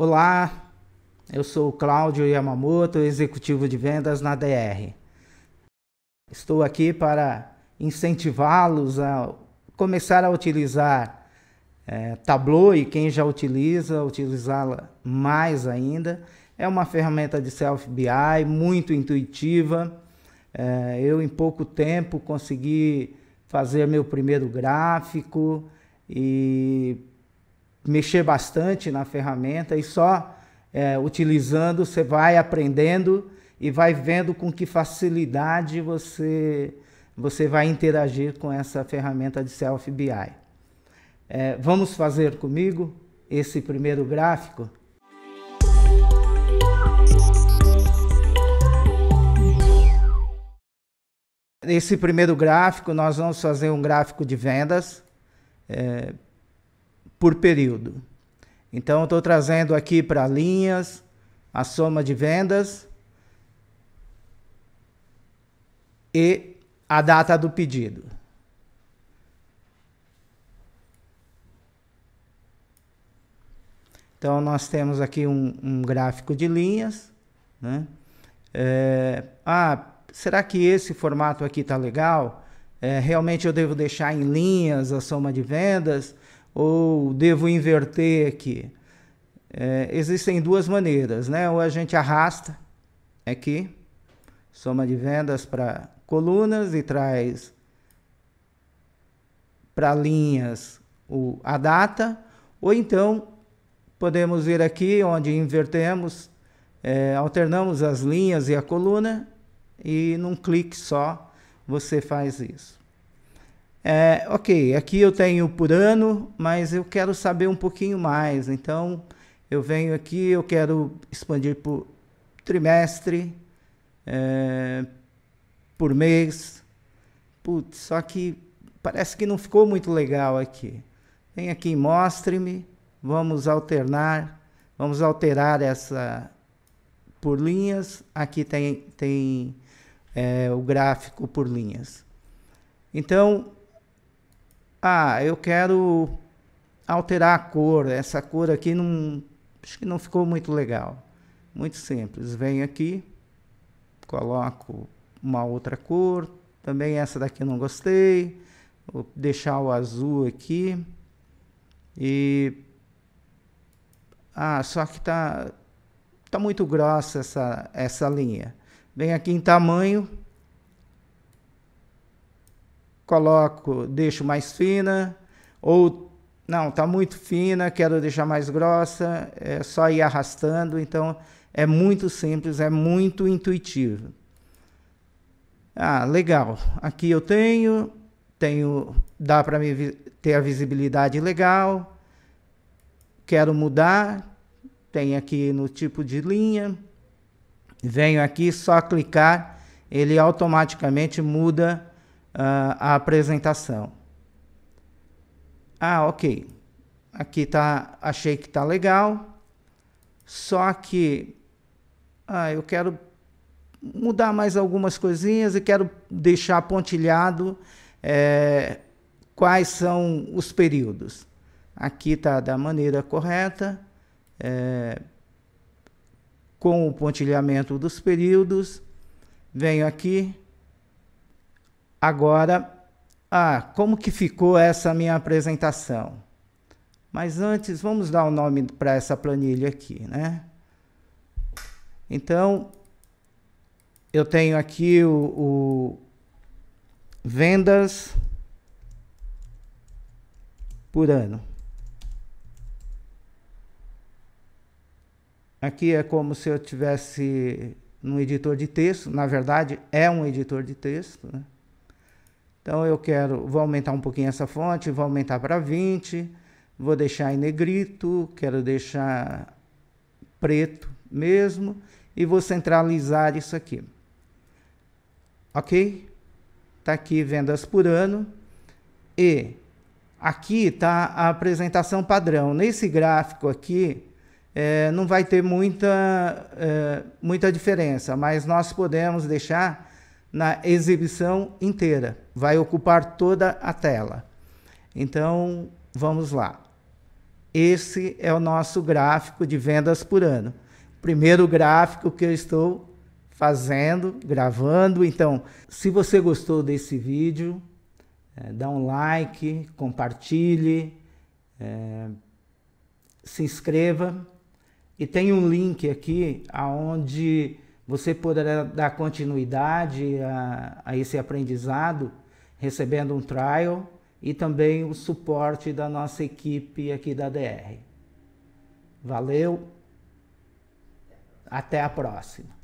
Olá, eu sou Cláudio Yamamoto, executivo de vendas na DR. Estou aqui para incentivá-los a começar a utilizar é, Tableau e quem já utiliza, utilizá-la mais ainda. É uma ferramenta de self-BI muito intuitiva. É, eu, em pouco tempo, consegui fazer meu primeiro gráfico e mexer bastante na ferramenta e só é, utilizando você vai aprendendo e vai vendo com que facilidade você, você vai interagir com essa ferramenta de Self BI. É, vamos fazer comigo esse primeiro gráfico? Nesse primeiro gráfico, nós vamos fazer um gráfico de vendas. É, por período. Então, estou trazendo aqui para linhas a soma de vendas e a data do pedido. Então, nós temos aqui um, um gráfico de linhas. Né? É, ah, será que esse formato aqui está legal? É, realmente eu devo deixar em linhas a soma de vendas? ou devo inverter aqui? É, existem duas maneiras, né? Ou a gente arrasta aqui, soma de vendas para colunas e traz para linhas o, a data, ou então podemos ir aqui onde invertemos, é, alternamos as linhas e a coluna e num clique só você faz isso. É, ok, aqui eu tenho por ano, mas eu quero saber um pouquinho mais. Então, eu venho aqui, eu quero expandir por trimestre, é, por mês. Putz, só que parece que não ficou muito legal aqui. Vem aqui, mostre-me. Vamos alternar, vamos alterar essa por linhas. Aqui tem, tem é, o gráfico por linhas. Então, ah, eu quero alterar a cor, essa cor aqui não, acho que não ficou muito legal. Muito simples, venho aqui, coloco uma outra cor, também essa daqui não gostei, vou deixar o azul aqui e... Ah, só que tá, tá muito grossa essa, essa linha. Venho aqui em tamanho, coloco, deixo mais fina, ou não, está muito fina, quero deixar mais grossa, é só ir arrastando, então é muito simples, é muito intuitivo. Ah, legal. Aqui eu tenho, tenho, dá para me ter a visibilidade legal. Quero mudar, tem aqui no tipo de linha. Venho aqui, só clicar, ele automaticamente muda uh, a apresentação. Ah, ok. Aqui tá, achei que tá legal. Só que ah, eu quero mudar mais algumas coisinhas e quero deixar pontilhado é, quais são os períodos. Aqui tá da maneira correta. É, com o pontilhamento dos períodos, venho aqui, Agora, ah, como que ficou essa minha apresentação? Mas antes, vamos dar o um nome para essa planilha aqui, né? Então, eu tenho aqui o, o vendas por ano. Aqui é como se eu tivesse um editor de texto, na verdade é um editor de texto, né? Então eu quero, vou aumentar um pouquinho essa fonte, vou aumentar para 20, vou deixar em negrito, quero deixar preto mesmo e vou centralizar isso aqui. Ok? Está aqui vendas por ano e aqui está a apresentação padrão. Nesse gráfico aqui, é, não vai ter muita, é, muita diferença, mas nós podemos deixar na exibição inteira vai ocupar toda a tela. Então, vamos lá. Esse é o nosso gráfico de vendas por ano. Primeiro gráfico que eu estou fazendo, gravando. Então, se você gostou desse vídeo, é, dá um like, compartilhe, é, se inscreva. E tem um link aqui aonde você poderá dar continuidade a, a esse aprendizado recebendo um trial e também o suporte da nossa equipe aqui da DR. Valeu, até a próxima.